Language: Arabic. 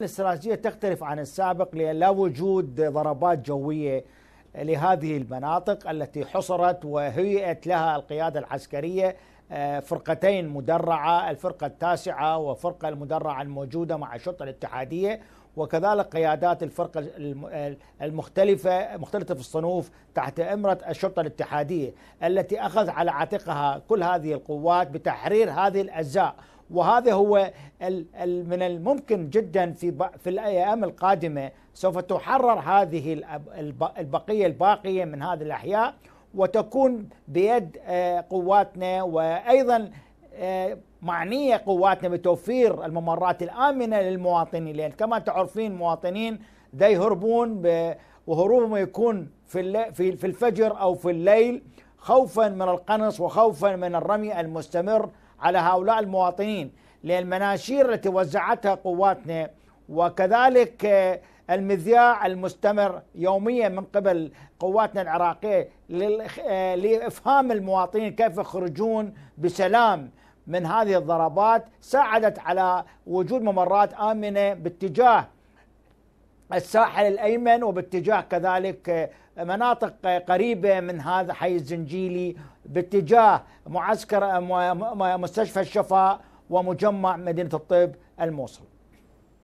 الاستراتيجية تختلف عن السابق لان لا وجود ضربات جوية لهذه المناطق التي حصرت وهيئت لها القيادة العسكرية آه، فرقتين مدرعة الفرقة التاسعة وفرقة المدرعة الموجودة مع الشرطة الاتحادية وكذلك قيادات الفرقة آه، المختلفة مختلفة في الصنوف تحت إمرة الشرطة الاتحادية التي أخذ على عاتقها كل هذه القوات بتحرير هذه الأجزاء وهذا هو من الممكن جدا في في الايام القادمه سوف تحرر هذه البقيه الباقيه من هذه الاحياء وتكون بيد آه، قواتنا وايضا آه، معنيه قواتنا بتوفير الممرات الامنه للمواطنين لان كما تعرفين المواطنين دا يهربون وهروبهم يكون في في الفجر او في الليل خوفا من القنص وخوفا من الرمي المستمر على هؤلاء المواطنين للمناشير التي وزعتها قواتنا وكذلك آه، المذياع المستمر يوميا من قبل قواتنا العراقيه آه، لافهام المواطنين كيف يخرجون بسلام من هذه الضربات ساعدت على وجود ممرات امنه باتجاه الساحل الايمن وباتجاه كذلك آه، مناطق قريبه من هذا حي الزنجيلي باتجاه معسكر مستشفى الشفاء ومجمع مدينه الطب الموصل